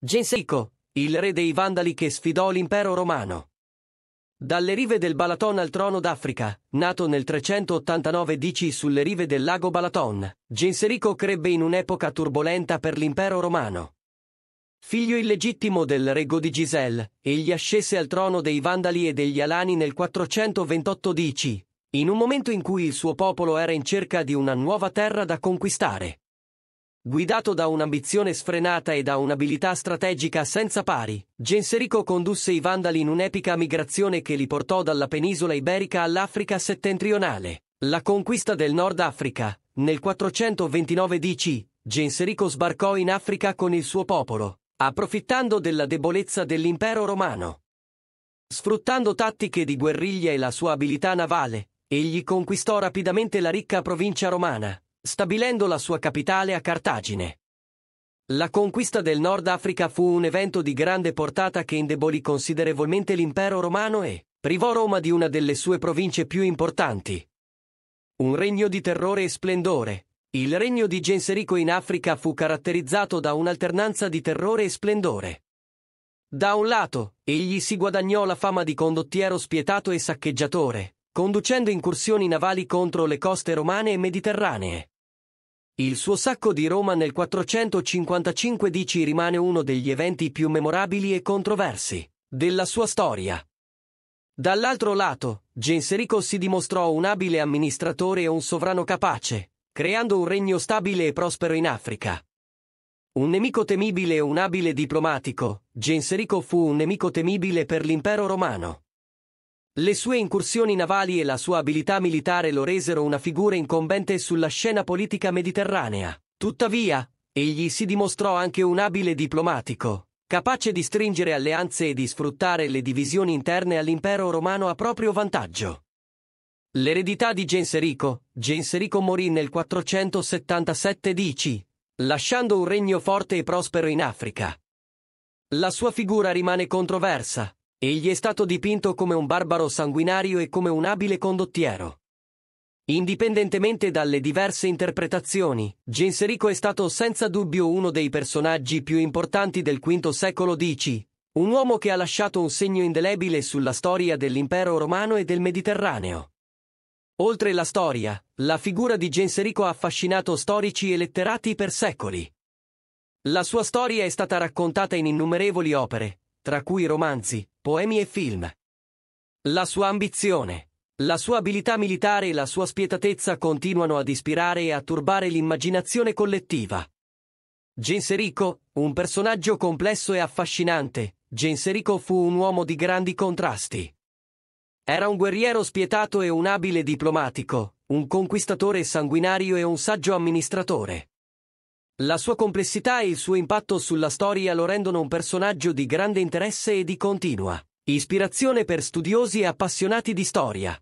Genserico, il re dei Vandali che sfidò l'impero romano. Dalle rive del Balaton al trono d'Africa, nato nel 389 DC sulle rive del lago Balaton, Genserico crebbe in un'epoca turbolenta per l'impero romano. Figlio illegittimo del re Godigisel, egli ascese al trono dei Vandali e degli Alani nel 428 DC, in un momento in cui il suo popolo era in cerca di una nuova terra da conquistare. Guidato da un'ambizione sfrenata e da un'abilità strategica senza pari, Genserico condusse i Vandali in un'epica migrazione che li portò dalla penisola iberica all'Africa settentrionale. La conquista del Nord Africa. Nel 429 DC, Genserico sbarcò in Africa con il suo popolo, approfittando della debolezza dell'impero romano. Sfruttando tattiche di guerriglia e la sua abilità navale, egli conquistò rapidamente la ricca provincia romana, stabilendo la sua capitale a Cartagine. La conquista del Nord Africa fu un evento di grande portata che indebolì considerevolmente l'impero romano e privò Roma di una delle sue province più importanti. Un regno di terrore e splendore. Il regno di Genserico in Africa fu caratterizzato da un'alternanza di terrore e splendore. Da un lato, egli si guadagnò la fama di condottiero spietato e saccheggiatore, conducendo incursioni navali contro le coste romane e mediterranee. Il suo sacco di Roma nel 455 dici rimane uno degli eventi più memorabili e controversi della sua storia. Dall'altro lato, Genserico si dimostrò un abile amministratore e un sovrano capace, creando un regno stabile e prospero in Africa. Un nemico temibile e un abile diplomatico, Genserico fu un nemico temibile per l'impero romano. Le sue incursioni navali e la sua abilità militare lo resero una figura incombente sulla scena politica mediterranea. Tuttavia, egli si dimostrò anche un abile diplomatico, capace di stringere alleanze e di sfruttare le divisioni interne all'impero romano a proprio vantaggio. L'eredità di Genserico. Genserico morì nel 477 DC, lasciando un regno forte e prospero in Africa. La sua figura rimane controversa, Egli è stato dipinto come un barbaro sanguinario e come un abile condottiero. Indipendentemente dalle diverse interpretazioni, Genserico è stato senza dubbio uno dei personaggi più importanti del V secolo DC, un uomo che ha lasciato un segno indelebile sulla storia dell'impero romano e del Mediterraneo. Oltre la storia, la figura di Genserico ha affascinato storici e letterati per secoli. La sua storia è stata raccontata in innumerevoli opere, tra cui romanzi, poemi e film. La sua ambizione, la sua abilità militare e la sua spietatezza continuano ad ispirare e a turbare l'immaginazione collettiva. Genserico, un personaggio complesso e affascinante, Genserico fu un uomo di grandi contrasti. Era un guerriero spietato e un abile diplomatico, un conquistatore sanguinario e un saggio amministratore. La sua complessità e il suo impatto sulla storia lo rendono un personaggio di grande interesse e di continua ispirazione per studiosi e appassionati di storia.